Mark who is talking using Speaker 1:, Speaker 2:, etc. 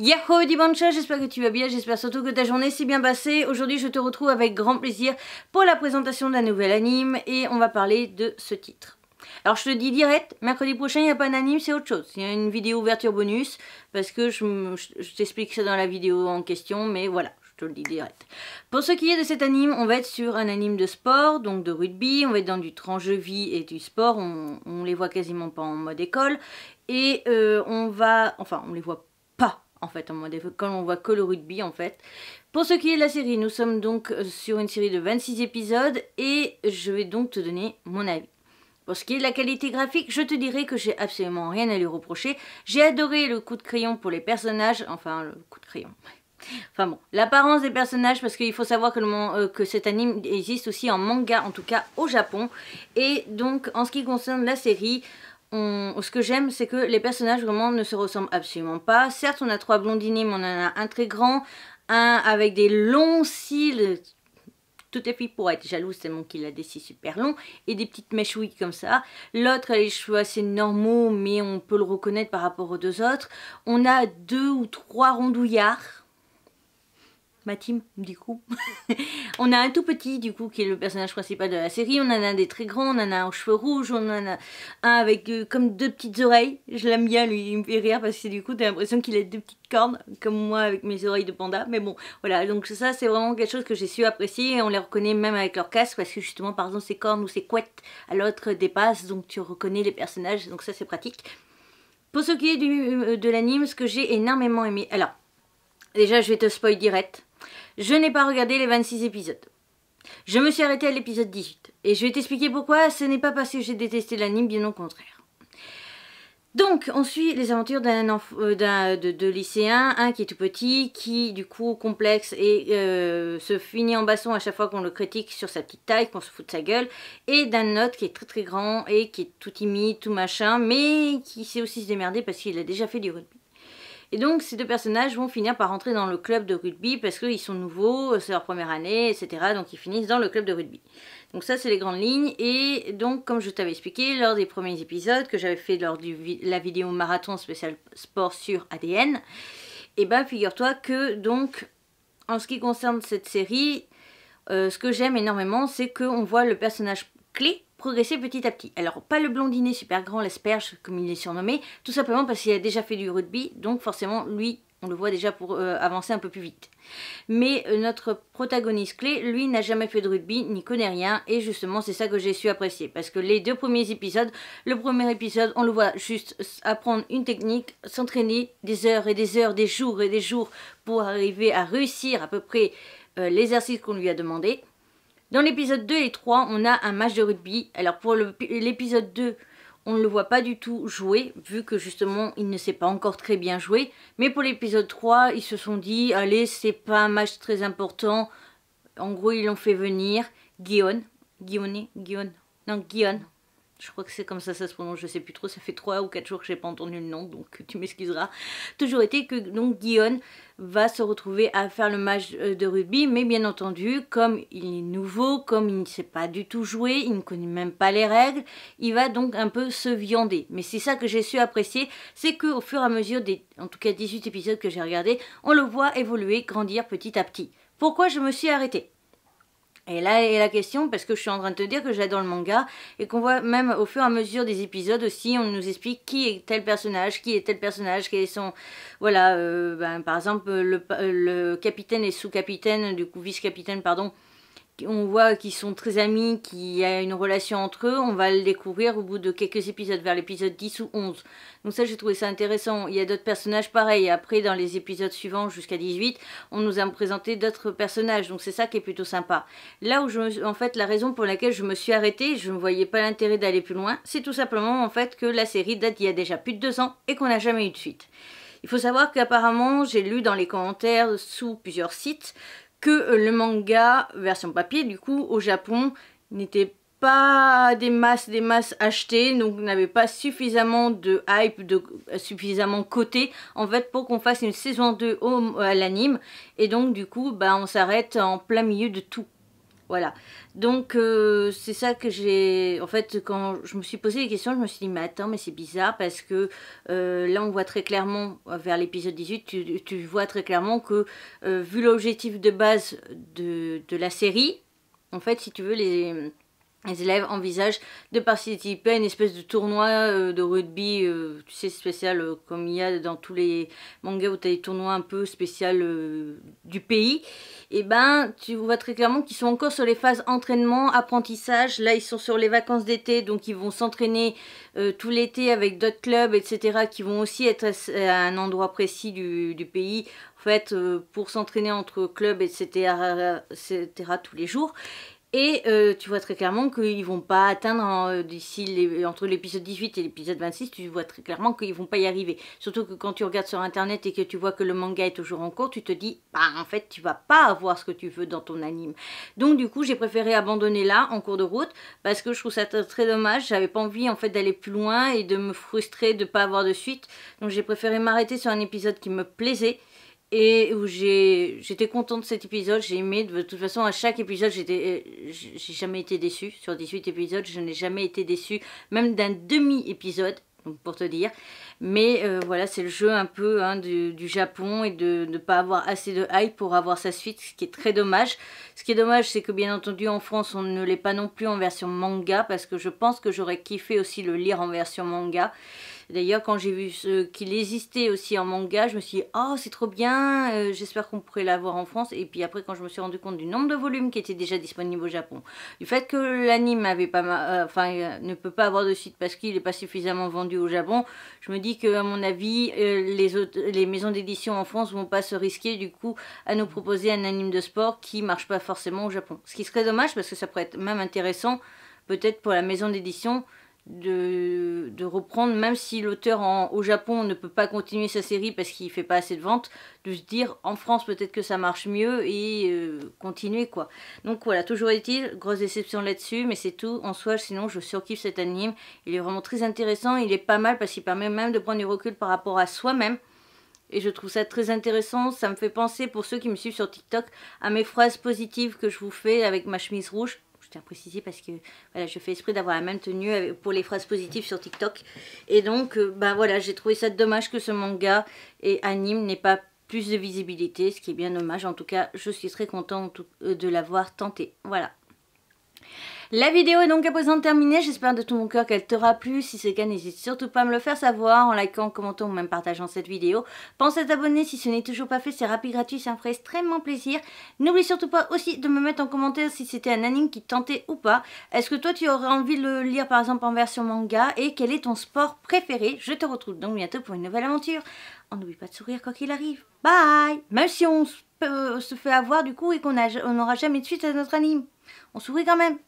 Speaker 1: Yahoo Bancha, j'espère que tu vas bien, j'espère surtout que ta journée s'est bien passée. Aujourd'hui je te retrouve avec grand plaisir pour la présentation d'un nouvel anime et on va parler de ce titre. Alors je te dis direct, mercredi prochain il n'y a pas anime c'est autre chose. Il y a une vidéo ouverture bonus parce que je, t'explique ça dans la vidéo en question, mais voilà, je te le dis direct. Pour ce qui est de cet anime, on va être sur un anime de sport, donc de rugby, on va être dans du tranche-vie et du sport, on, les voit quasiment pas en mode école, et euh, on va, enfin on les voit en fait, quand on voit que le rugby, en fait. Pour ce qui est de la série, nous sommes donc euh, sur une série de 26 épisodes et je vais donc te donner mon avis. Pour ce qui est de la qualité graphique, je te dirais que j'ai absolument rien à lui reprocher. J'ai adoré le coup de crayon pour les personnages, enfin le coup de crayon. Enfin bon, l'apparence des personnages, parce qu'il faut savoir que, le, euh, que cet anime existe aussi en manga, en tout cas au Japon. Et donc, en ce qui concerne la série, Hum, ce que j'aime, c'est que les personnages vraiment ne se ressemblent absolument pas. Certes, on a trois blondinés, mais on en a un très grand, un avec des longs cils. Tout à fait pour être jaloux tellement qu'il a des cils super longs et des petites oui comme ça. L'autre a les cheveux assez normaux mais on peut le reconnaître par rapport aux deux autres. On a deux ou trois rondouillards ma team du coup. on a un tout petit du coup qui est le personnage principal de la série, on en a des très grands, on en a aux cheveux rouges, on en a un avec euh, comme deux petites oreilles. Je l'aime bien lui, il me fait rire parce que du coup t'as l'impression qu'il a deux petites cornes comme moi avec mes oreilles de panda. Mais bon voilà donc ça c'est vraiment quelque chose que j'ai su apprécier on les reconnaît même avec leur casque parce que justement par exemple ses cornes ou ces couettes à l'autre dépassent donc tu reconnais les personnages donc ça c'est pratique. Pour ce qui est euh, de l'anime, ce que j'ai énormément aimé... Alors, déjà je vais te spoil direct. Je n'ai pas regardé les 26 épisodes. Je me suis arrêtée à l'épisode 18. Et je vais t'expliquer pourquoi ce n'est pas parce que j'ai détesté l'anime, bien au contraire. Donc, on suit les aventures d'un euh, de, lycéen, un qui est tout petit, qui du coup complexe et euh, se finit en basson à chaque fois qu'on le critique sur sa petite taille, qu'on se fout de sa gueule, et d'un autre qui est très très grand et qui est tout timide, tout machin, mais qui sait aussi se démerder parce qu'il a déjà fait du rugby. Et donc ces deux personnages vont finir par rentrer dans le club de rugby parce qu'ils sont nouveaux, c'est leur première année, etc. Donc ils finissent dans le club de rugby. Donc ça c'est les grandes lignes. Et donc comme je t'avais expliqué lors des premiers épisodes que j'avais fait lors de la vidéo marathon spécial sport sur ADN, et eh bien figure-toi que donc en ce qui concerne cette série, euh, ce que j'aime énormément c'est qu'on voit le personnage clé progresser petit à petit. Alors pas le blondinet super grand, l'asperge comme il est surnommé, tout simplement parce qu'il a déjà fait du rugby, donc forcément lui on le voit déjà pour euh, avancer un peu plus vite. Mais euh, notre protagoniste clé, lui, n'a jamais fait de rugby, n'y connaît rien, et justement c'est ça que j'ai su apprécier, parce que les deux premiers épisodes, le premier épisode, on le voit juste apprendre une technique, s'entraîner des heures et des heures, des jours et des jours pour arriver à réussir à peu près euh, l'exercice qu'on lui a demandé. Dans l'épisode 2 et 3, on a un match de rugby. Alors pour l'épisode 2, on ne le voit pas du tout jouer, vu que justement il ne s'est pas encore très bien joué, Mais pour l'épisode 3, ils se sont dit, allez, c'est pas un match très important. En gros, ils l'ont fait venir. Guillaume. Guillaume. Guillaume. Non, Guillaume. Je crois que c'est comme ça ça se prononce, je sais plus trop, ça fait 3 ou 4 jours que j'ai pas entendu le nom, donc tu m'excuseras. Toujours été que donc Guillaume va se retrouver à faire le match euh, de rugby, mais bien entendu, comme il est nouveau, comme il ne sait pas du tout jouer, il ne connaît même pas les règles, il va donc un peu se viander. Mais c'est ça que j'ai su apprécier, c'est qu'au fur et à mesure des, en tout cas 18 épisodes que j'ai regardés, on le voit évoluer, grandir petit à petit. Pourquoi je me suis arrêtée et là est la question, parce que je suis en train de te dire que j'adore le manga, et qu'on voit même au fur et à mesure des épisodes aussi, on nous explique qui est tel personnage, qui est tel personnage, quels sont... Voilà, euh, ben, par exemple, le, le capitaine et sous-capitaine, du coup vice-capitaine, pardon, on voit qu'ils sont très amis, qu'il y a une relation entre eux, on va le découvrir au bout de quelques épisodes, vers l'épisode 10 ou 11. Donc ça, j'ai trouvé ça intéressant. Il y a d'autres personnages pareils. Après, dans les épisodes suivants, jusqu'à 18, on nous a présenté d'autres personnages. Donc c'est ça qui est plutôt sympa. Là où je me... En fait, la raison pour laquelle je me suis arrêtée, je ne voyais pas l'intérêt d'aller plus loin, c'est tout simplement en fait que la série date d'il y a déjà plus de deux ans et qu'on n'a jamais eu de suite. Il faut savoir qu'apparemment, j'ai lu dans les commentaires sous plusieurs sites que euh, le manga version papier du coup au Japon n'était pas des masses des masses achetées donc n'avait pas suffisamment de hype de euh, suffisamment coté en fait pour qu'on fasse une saison 2 au, à l'anime et donc du coup bah on s'arrête en plein milieu de tout voilà. Donc, euh, c'est ça que j'ai... En fait, quand je me suis posé les questions, je me suis dit, mais attends, mais c'est bizarre parce que euh, là, on voit très clairement, euh, vers l'épisode 18, tu, vois très clairement que, vu l'objectif de base de, la série, en fait, si tu veux, les, les élèves envisagent de participer à une espèce de tournoi euh, de rugby, euh, tu sais, spécial, euh, comme il y a dans tous les mangas où tu as des tournois un peu spécial du pays. Et eh ben, tu vois très clairement qu'ils sont encore sur les phases entraînement, apprentissage. Là, ils sont sur les vacances d'été, donc ils vont s'entraîner tout l'été avec d'autres clubs, etc., qui vont aussi être à un endroit précis du, pays en fait, pour s'entraîner entre clubs, etc., etc., tous les jours. Et euh, tu vois très clairement qu'ils vont pas atteindre euh, d'ici entre l'épisode 18 et l'épisode 26, tu vois très clairement qu'ils vont pas y arriver. Surtout que quand tu regardes sur internet et que tu vois que le manga est toujours en cours, tu te dis bah en fait tu vas pas avoir ce que tu veux dans ton anime. Donc du coup j'ai préféré abandonner là en cours de route parce que je trouve ça très, très dommage. J'avais pas envie en fait d'aller plus loin et de me frustrer de pas avoir de suite. Donc j'ai préféré m'arrêter sur un épisode qui me plaisait et où j'étais contente de cet épisode, j'ai aimé, de toute façon à chaque épisode j'étais, j'ai jamais été déçue, sur 18 épisodes je n'ai jamais été déçue, même d'un demi-épisode, pour te dire, mais euh, voilà c'est le jeu un peu hein, du, du, Japon et de ne pas avoir assez de hype pour avoir sa suite, ce qui est très dommage, ce qui est dommage c'est que bien entendu en France on ne l'est pas non plus en version manga, parce que je pense que j'aurais kiffé aussi le lire en version manga, D'ailleurs, quand j'ai vu ce qu'il existait aussi en manga, je me suis dit, oh, c'est trop bien, euh, j'espère qu'on pourrait l'avoir en France. Et puis après, quand je me suis rendu compte du nombre de volumes qui étaient déjà disponibles au Japon, du fait que l'anime avait pas euh, enfin, euh, ne peut pas avoir de site parce qu'il n'est pas suffisamment vendu au Japon, je me dis que, à mon avis, les, les maisons d'édition en France ne vont pas se risquer du coup à nous proposer un anime de sport qui marche pas forcément au Japon. Ce qui serait dommage parce que ça pourrait être même intéressant peut-être pour la maison d'édition de, reprendre, même si l'auteur au Japon ne peut pas continuer sa série parce qu'il ne fait pas assez de ventes, de se dire en France peut-être que ça marche mieux et euh, continuer quoi. Donc voilà, toujours est-il, grosse déception là-dessus, mais c'est tout. En soi, sinon je surkiffe cet anime. Il est vraiment très intéressant, il est pas mal parce qu'il permet même de prendre du recul par rapport à soi-même. Et je trouve ça très intéressant, ça me fait penser pour ceux qui me suivent sur TikTok à mes phrases positives que je vous fais avec ma chemise rouge je tiens à préciser parce que voilà, je fais esprit d'avoir la même tenue euh, pour les phrases positives sur TikTok. Et donc, euh, bah voilà, j'ai trouvé ça dommage que ce manga et anime n'ait pas plus de visibilité, ce qui est bien dommage. En tout cas, je suis très contente euh, de l'avoir tenté. Voilà. La vidéo est donc à présent terminée, j'espère de tout mon cœur qu'elle t'aura plu. Si c'est le cas, n'hésite surtout pas à me le faire savoir en likant, commentant ou même partageant cette vidéo. Pense à t'abonner si ce n'est toujours pas fait, c'est rapide, gratuit, ça me ferait extrêmement plaisir. N'oublie surtout pas aussi de me mettre en commentaire si c'était un anime qui tentait ou pas. Est-ce que toi tu aurais envie de le lire par exemple en version manga et quel est ton sport préféré Je te retrouve donc bientôt pour une nouvelle aventure. On n'oublie pas de sourire quoi qu'il arrive. Bye Même si on se euh, fait avoir du coup et qu'on n'aura jamais de suite à notre anime. On sourit quand même